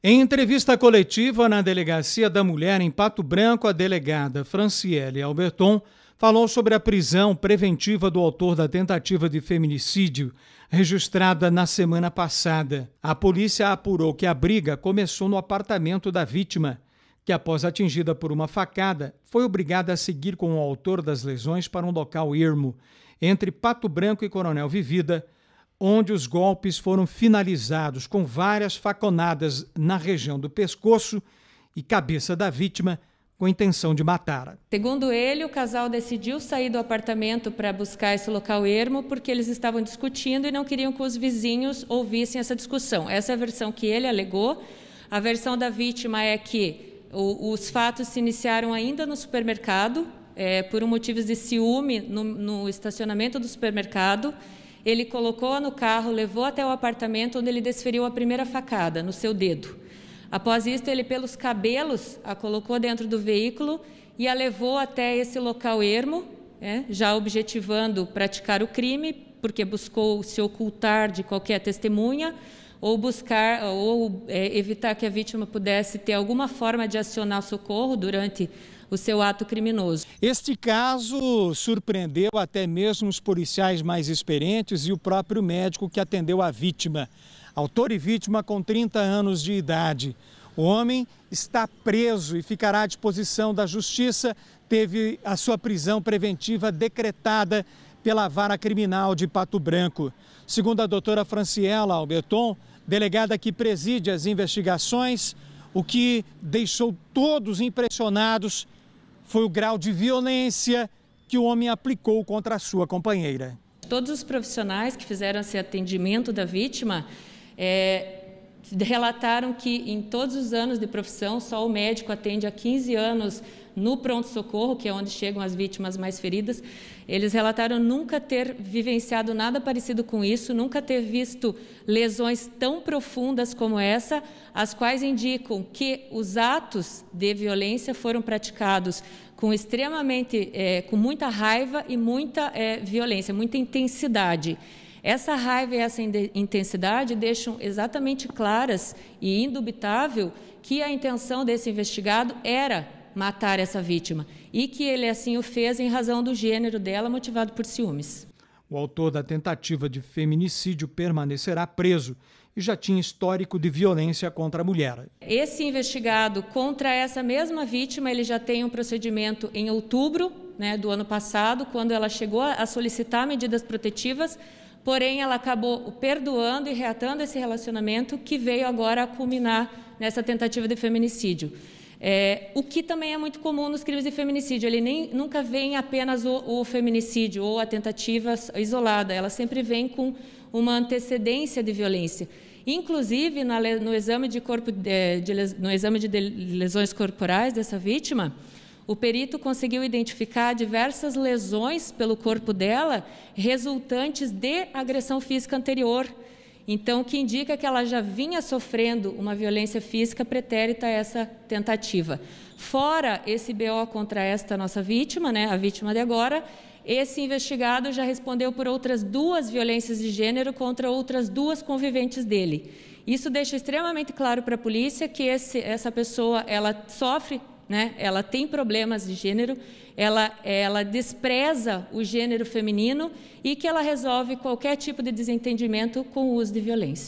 Em entrevista coletiva na Delegacia da Mulher em Pato Branco, a delegada Franciele Alberton falou sobre a prisão preventiva do autor da tentativa de feminicídio registrada na semana passada. A polícia apurou que a briga começou no apartamento da vítima, que após atingida por uma facada, foi obrigada a seguir com o autor das lesões para um local ermo, entre Pato Branco e Coronel Vivida, onde os golpes foram finalizados com várias faconadas na região do pescoço e cabeça da vítima com intenção de matá-la. Segundo ele, o casal decidiu sair do apartamento para buscar esse local ermo porque eles estavam discutindo e não queriam que os vizinhos ouvissem essa discussão. Essa é a versão que ele alegou. A versão da vítima é que o, os fatos se iniciaram ainda no supermercado, é, por motivos de ciúme no, no estacionamento do supermercado. Ele colocou-a no carro, levou até o apartamento onde ele desferiu a primeira facada, no seu dedo. Após isto, ele, pelos cabelos, a colocou dentro do veículo e a levou até esse local ermo, é, já objetivando praticar o crime, porque buscou se ocultar de qualquer testemunha ou buscar ou é, evitar que a vítima pudesse ter alguma forma de acionar socorro durante o seu ato criminoso. Este caso surpreendeu até mesmo os policiais mais experientes e o próprio médico que atendeu a vítima. Autor e vítima com 30 anos de idade. O homem está preso e ficará à disposição da justiça. Teve a sua prisão preventiva decretada pela vara criminal de Pato Branco. Segundo a doutora Franciela Alberton, delegada que preside as investigações, o que deixou todos impressionados foi o grau de violência que o homem aplicou contra a sua companheira. Todos os profissionais que fizeram esse atendimento da vítima é, relataram que em todos os anos de profissão, só o médico atende há 15 anos no pronto-socorro, que é onde chegam as vítimas mais feridas, eles relataram nunca ter vivenciado nada parecido com isso, nunca ter visto lesões tão profundas como essa, as quais indicam que os atos de violência foram praticados com extremamente, é, com muita raiva e muita é, violência, muita intensidade. Essa raiva e essa intensidade deixam exatamente claras e indubitável que a intenção desse investigado era matar essa vítima e que ele assim o fez em razão do gênero dela, motivado por ciúmes. O autor da tentativa de feminicídio permanecerá preso e já tinha histórico de violência contra a mulher. Esse investigado contra essa mesma vítima, ele já tem um procedimento em outubro né, do ano passado, quando ela chegou a solicitar medidas protetivas, porém ela acabou perdoando e reatando esse relacionamento que veio agora a culminar nessa tentativa de feminicídio. É, o que também é muito comum nos crimes de feminicídio, ele nem, nunca vem apenas o, o feminicídio ou a tentativa isolada, ela sempre vem com uma antecedência de violência. Inclusive, na, no, exame de corpo, é, de, de, no exame de lesões corporais dessa vítima, o perito conseguiu identificar diversas lesões pelo corpo dela resultantes de agressão física anterior, então, o que indica que ela já vinha sofrendo uma violência física pretérita a essa tentativa. Fora esse BO contra esta nossa vítima, né, a vítima de agora, esse investigado já respondeu por outras duas violências de gênero contra outras duas conviventes dele. Isso deixa extremamente claro para a polícia que esse, essa pessoa ela sofre né? Ela tem problemas de gênero, ela, ela despreza o gênero feminino e que ela resolve qualquer tipo de desentendimento com o uso de violência.